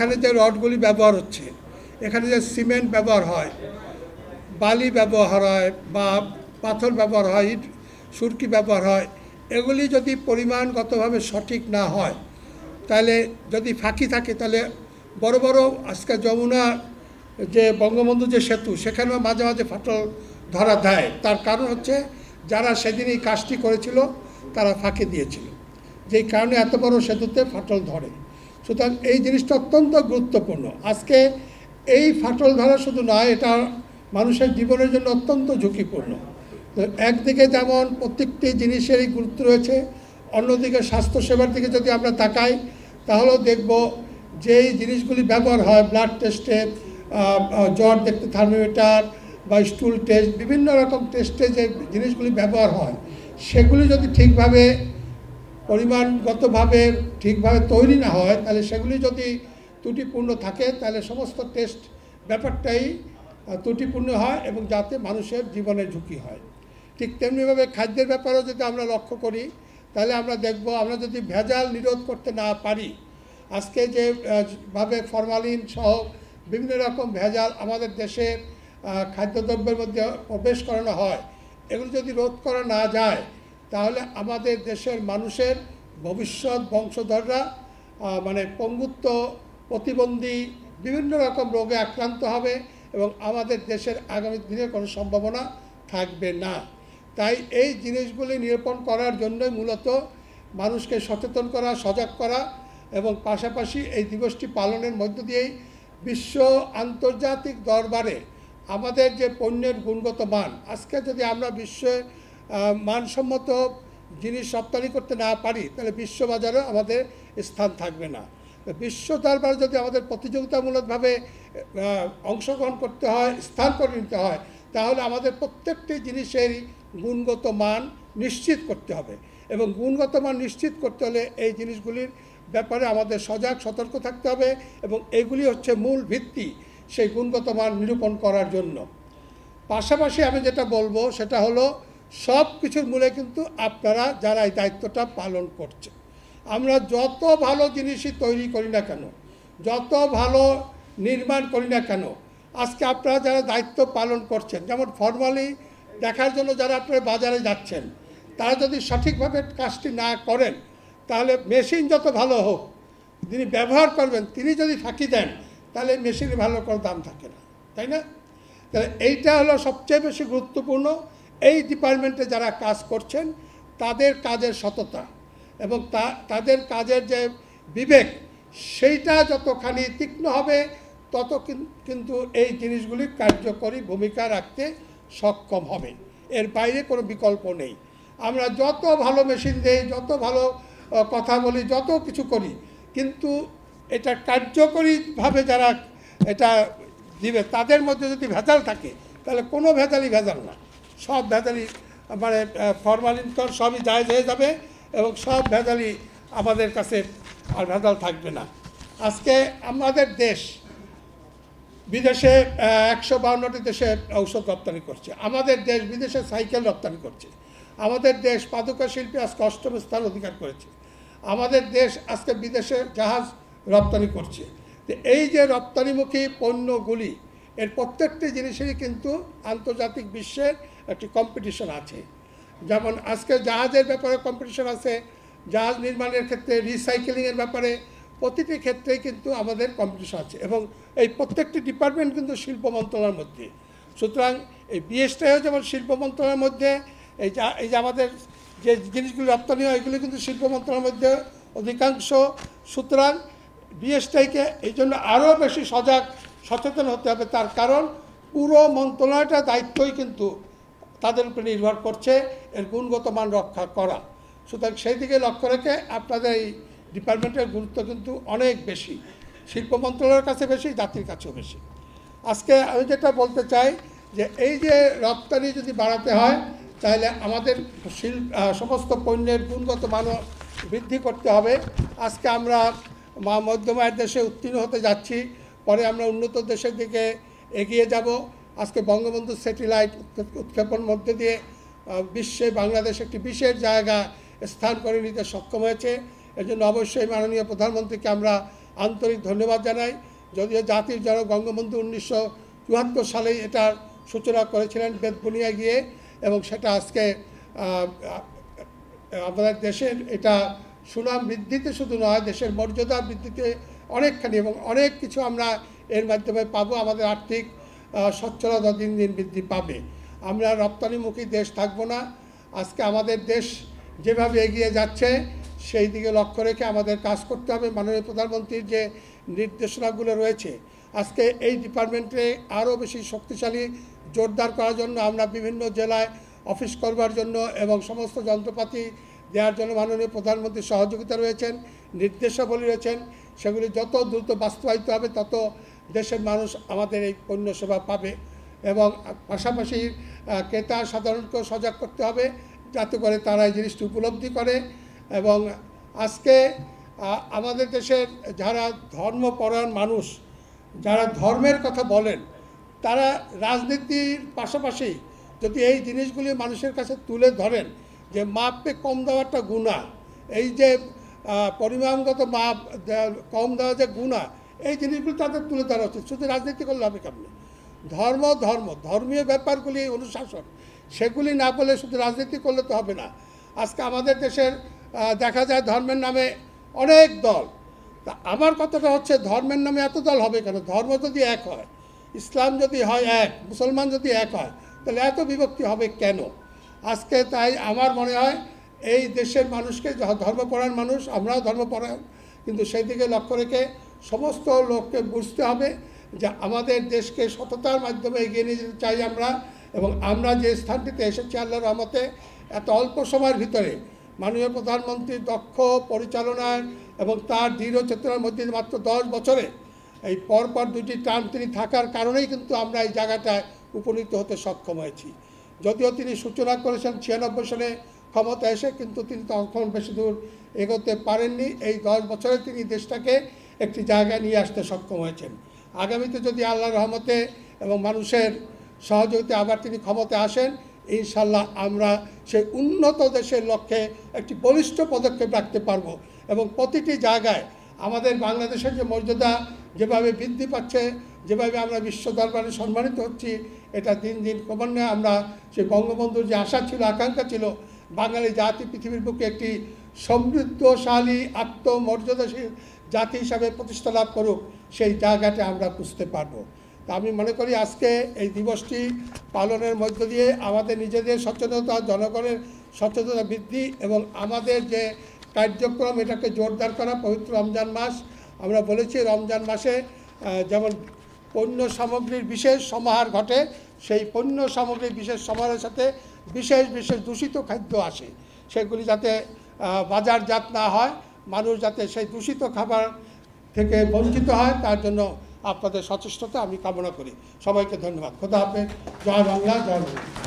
এখানে যে রডগুলি ব্যবহার হচ্ছে এখানে যে সিমেন্ট ব্যবহার হয় বালি ব্যবহার হয় বা পাথর ব্যবহার হয় ইট সুরকি ব্যবহার হয় এগুলি যদি পরিমাণগতভাবে সঠিক না হয় তাহলে যদি ফাঁকি থাকে তাহলে বড় বড় আজকে যমুনা যে বঙ্গবন্ধু যে সেতু সেখানেও মাঝে মাঝে ফাটল ধরা দেয় তার কারণ হচ্ছে যারা সেদিন এই কাজটি করেছিল তারা ফাঁকি দিয়েছিল যেই কারণে এত বড় সেতুতে ফাটল ধরে সুতরাং এই জিনিসটা অত্যন্ত গুরুত্বপূর্ণ আজকে এই ফাটল ধারা শুধু নয় এটা মানুষের জীবনের জন্য অত্যন্ত ঝুঁকিপূর্ণ একদিকে যেমন প্রত্যেকটি জিনিসেরই গুরুত্ব রয়েছে অন্যদিকে স্বাস্থ্যসেবার দিকে যদি আমরা তাকাই তাহলেও দেখব যেই জিনিসগুলি ব্যবহার হয় ব্লাড টেস্টে জ্বর দেখতে থার্মোমিটার বা স্টুল টেস্ট বিভিন্ন রকম টেস্টে যে জিনিসগুলি ব্যবহার হয় সেগুলি যদি ঠিকভাবে পরিমাণগতভাবে ঠিকভাবে তৈরি না হয় তাহলে সেগুলি যদি ত্রুটিপূর্ণ থাকে তাহলে সমস্ত টেস্ট ব্যাপারটাই ত্রুটিপূর্ণ হয় এবং যাতে মানুষের জীবনে ঝুঁকি হয় ঠিক তেমনিভাবে খাদ্যের ব্যাপারেও যদি আমরা লক্ষ্য করি তাহলে আমরা দেখব আমরা যদি ভেজাল নিরোধ করতে না পারি আজকে যে ভাবে ফরমালিন সহ বিভিন্ন রকম ভেজাল আমাদের দেশের খাদ্যদ্রব্যের মধ্যে প্রবেশ করানো হয় এগুলো যদি রোধ করা না যায় তাহলে আমাদের দেশের মানুষের ভবিষ্যৎ বংশধররা মানে পঙ্গুত্ব প্রতিবন্ধী বিভিন্ন রকম রোগে আক্রান্ত হবে এবং আমাদের দেশের আগামী দিনে কোনো সম্ভাবনা থাকবে না তাই এই জিনিসগুলি নিরূপণ করার জন্যই মূলত মানুষকে সচেতন করা সজাগ করা এবং পাশাপাশি এই দিবসটি পালনের মধ্য দিয়েই বিশ্ব আন্তর্জাতিক দরবারে আমাদের যে পণ্যের গুণগত মান আজকে যদি আমরা বিশ্বে মানসম্মত জিনিস রপ্তানি করতে না পারি তাহলে বিশ্ববাজারে আমাদের স্থান থাকবে না বিশ্ব দরবারে যদি আমাদের প্রতিযোগিতামূলকভাবে অংশগ্রহণ করতে হয় স্থান করে নিতে হয় তাহলে আমাদের প্রত্যেকটি জিনিসেরই গুণগত মান নিশ্চিত করতে হবে এবং গুণগত মান নিশ্চিত করতে হলে এই জিনিসগুলির ব্যাপারে আমাদের সজাগ সতর্ক থাকতে হবে এবং এগুলি হচ্ছে মূল ভিত্তি সেই গুণগত মান নিরূপণ করার জন্য পাশাপাশি আমি যেটা বলবো সেটা হলো সব কিছুর মূলে কিন্তু আপনারা যারা এই দায়িত্বটা পালন করছে আমরা যত ভালো জিনিসই তৈরি করি না কেন যত ভালো নির্মাণ করি না কেন আজকে আপনারা যারা দায়িত্ব পালন করছেন যেমন ফর্মালি দেখার জন্য যারা আপনারা বাজারে যাচ্ছেন তারা যদি সঠিকভাবে কাজটি না করেন তাহলে মেশিন যত ভালো হোক যিনি ব্যবহার করবেন তিনি যদি ফাঁকি দেন তাহলে মেশিনের ভালো কোনো দাম থাকে না তাই না তাহলে এইটা হলো সবচেয়ে বেশি গুরুত্বপূর্ণ এই ডিপার্টমেন্টে যারা কাজ করছেন তাদের কাজের সততা এবং তাদের কাজের যে বিবেক সেইটা যতখানি তীক্ষ্ণ হবে তত কিন্তু এই জিনিসগুলি কার্যকরী ভূমিকা রাখতে সক্ষম হবে এর বাইরে কোনো বিকল্প নেই আমরা যত ভালো মেশিন দেই যত ভালো কথা বলি যত কিছু করি কিন্তু এটা কার্যকরীভাবে যারা এটা দিবে তাদের মধ্যে যদি ভেজাল থাকে তাহলে কোনো ভেজালই ভেজাল না সব ভেজালি মানে ফরমালিন তো সবই জায়জ হয়ে যাবে এবং সব ভেজালি আমাদের কাছে আর ভেজাল থাকবে না আজকে আমাদের দেশ বিদেশে একশো বাউন্নটি দেশে ঔষধ রপ্তানি করছে আমাদের দেশ বিদেশে সাইকেল রপ্তানি করছে আমাদের দেশ পাদুকা শিল্পী আজকে অষ্টম স্থান অধিকার করেছে আমাদের দেশ আজকে বিদেশে জাহাজ রপ্তানি করছে এই যে রপ্তানিমুখী পণ্যগুলি এর প্রত্যেকটি জিনিসেরই কিন্তু আন্তর্জাতিক বিশ্বের একটি কম্পিটিশন আছে যেমন আজকে জাহাজের ব্যাপারে কম্পিটিশন আছে জাহাজ নির্মাণের ক্ষেত্রে রিসাইকেলিংয়ের ব্যাপারে প্রতিটি ক্ষেত্রে কিন্তু আমাদের কম্পিটিশন আছে এবং এই প্রত্যেকটি ডিপার্টমেন্ট কিন্তু শিল্প মন্ত্রণালয়ের মধ্যে সুতরাং এই বিএসটাইও যেমন শিল্প মন্ত্রণালয়ের মধ্যে এই যা এই যে আমাদের যে জিনিসগুলি রপ্তানি হয় এগুলি কিন্তু শিল্প মন্ত্রণালয়ের মধ্যে অধিকাংশ সুতরাং বিএসটাইকে এই জন্য আরও বেশি সজাগ সচেতন হতে হবে তার কারণ পুরো মন্ত্রণালয়টা দায়িত্বই কিন্তু তাদের উপরে নির্ভর করছে এর গুণগত মান রক্ষা করা সুতরাং সেই দিকে লক্ষ্য রেখে আপনাদের এই ডিপার্টমেন্টের গুরুত্ব কিন্তু অনেক বেশি শিল্প মন্ত্রণালয়ের কাছে বেশি জাতির কাছেও বেশি আজকে আমি যেটা বলতে চাই যে এই যে রপ্তানি যদি বাড়াতে হয় তাহলে আমাদের শিল্প সমস্ত পণ্যের গুণগত মান বৃদ্ধি করতে হবে আজকে আমরা মা মধ্যমায়ের দেশে উত্তীর্ণ হতে যাচ্ছি পরে আমরা উন্নত দেশের দিকে এগিয়ে যাব আজকে বঙ্গবন্ধু স্যাটেলাইট উৎক্ষেপণ মধ্যে দিয়ে বিশ্বে বাংলাদেশ একটি বিশেষ জায়গা স্থান করে নিতে সক্ষম হয়েছে এর জন্য অবশ্যই মাননীয় প্রধানমন্ত্রীকে আমরা আন্তরিক ধন্যবাদ জানাই যদিও জাতির জনক বঙ্গবন্ধু উনিশশো চুয়াত্তর সালেই এটার সূচনা করেছিলেন বেদপুনিয়া গিয়ে এবং সেটা আজকে আমাদের দেশের এটা সুনাম বৃদ্ধিতে শুধু নয় দেশের মর্যাদা বৃদ্ধিতে অনেকখানি এবং অনেক কিছু আমরা এর মাধ্যমে পাবো আমাদের আর্থিক সচ্ছলতা দিন দিন বৃদ্ধি পাবে আমরা রপ্তানিমুখী দেশ থাকব না আজকে আমাদের দেশ যেভাবে এগিয়ে যাচ্ছে সেই দিকে লক্ষ্য রেখে আমাদের কাজ করতে হবে মাননীয় প্রধানমন্ত্রীর যে নির্দেশনাগুলো রয়েছে আজকে এই ডিপার্টমেন্টে আরও বেশি শক্তিশালী জোরদার করার জন্য আমরা বিভিন্ন জেলায় অফিস করবার জন্য এবং সমস্ত যন্ত্রপাতি দেওয়ার জন্য মাননীয় প্রধানমন্ত্রীর সহযোগিতা রয়েছেন নির্দেশাবলী রয়েছেন সেগুলি যত দ্রুত বাস্তবায়িত হবে তত দেশের মানুষ আমাদের এই পণ্য সেবা পাবে এবং পাশাপাশি ক্রেতা সাধারণকেও সজাগ করতে হবে যাতে করে তারা এই জিনিসটি উপলব্ধি করে এবং আজকে আমাদের দেশের যারা ধর্মপরায়ণ মানুষ যারা ধর্মের কথা বলেন তারা রাজনীতির পাশাপাশি যদি এই জিনিসগুলি মানুষের কাছে তুলে ধরেন যে মাপে কম দেওয়াটা গুণা এই যে পরিমাণগত মাপ কম দেওয়া যে গুণা এই জিনিসগুলো তাদের তুলে ধরা উচিত শুধু রাজনীতি করলে হবে কেমন ধর্ম ধর্ম ধর্মীয় ব্যাপারগুলি অনুশাসন সেগুলি না বলে শুধু রাজনীতি করলে তো হবে না আজকে আমাদের দেশের দেখা যায় ধর্মের নামে অনেক দল তা আমার কথাটা হচ্ছে ধর্মের নামে এত দল হবে কেন ধর্ম যদি এক হয় ইসলাম যদি হয় এক মুসলমান যদি এক হয় তাহলে এত বিভক্তি হবে কেন আজকে তাই আমার মনে হয় এই দেশের মানুষকে ধর্মপরায়ণ মানুষ আমরাও ধর্মপরায়ণ কিন্তু সেই দিকে লক্ষ্য রেখে সমস্ত লোককে বুঝতে হবে যে আমাদের দেশকে সততার মাধ্যমে এগিয়ে নিয়ে যেতে চাই আমরা এবং আমরা যে স্থানটিতে এসেছি আল্লাহ রহমতে এত অল্প সময়ের ভিতরে মাননীয় প্রধানমন্ত্রীর দক্ষ পরিচালনার এবং তার দৃঢ় চেতনার মধ্যে মাত্র দশ বছরে এই পরপর দুটি টার্ম তিনি থাকার কারণেই কিন্তু আমরা এই জায়গাটায় উপনীত হতে সক্ষম হয়েছি যদিও তিনি সূচনা করেছেন ছিয়ানব্বই সালে ক্ষমতা এসে কিন্তু তিনি তখন বেশি দূর এগোতে পারেননি এই দশ বছরে তিনি দেশটাকে একটি জায়গায় নিয়ে আসতে সক্ষম হয়েছেন আগামীতে যদি আল্লাহ রহমতে এবং মানুষের সহযোগিতা আবার তিনি ক্ষমতে আসেন ইনশাল্লাহ আমরা সেই উন্নত দেশের লক্ষ্যে একটি বলিষ্ঠ পদক্ষেপ রাখতে পারব এবং প্রতিটি জায়গায় আমাদের বাংলাদেশের যে মর্যাদা যেভাবে বৃদ্ধি পাচ্ছে যেভাবে আমরা বিশ্ব দরবারে সম্মানিত হচ্ছি এটা দিন দিন ক্রমান্বয়ে আমরা সেই বঙ্গবন্ধুর যে আশা ছিল আকাঙ্ক্ষা ছিল বাঙালি জাতি পৃথিবীর বুকে একটি সমৃদ্ধশালী আত্মমর্যাদাশীল জাতি হিসাবে প্রতিষ্ঠা লাভ করুক সেই জায়গাটা আমরা বুঝতে পারব তা আমি মনে করি আজকে এই দিবসটি পালনের মধ্য দিয়ে আমাদের নিজেদের সচেতনতা জনগণের সচেতনতা বৃদ্ধি এবং আমাদের যে কার্যক্রম এটাকে জোরদার করা পবিত্র রমজান মাস আমরা বলেছি রমজান মাসে যেমন পণ্য সামগ্রীর বিশেষ সমাহার ঘটে সেই পণ্য সামগ্রীর বিশেষ সমাহারের সাথে বিশেষ বিশেষ দূষিত খাদ্য আসে সেগুলি যাতে বাজারজাত না হয় মানুষ যাতে সেই দূষিত খাবার থেকে বঞ্চিত হয় তার জন্য আপনাদের সচেষ্টতা আমি কামনা করি সবাইকে ধন্যবাদ খোদা হাফেজ জয় বাংলা জয় বাংলা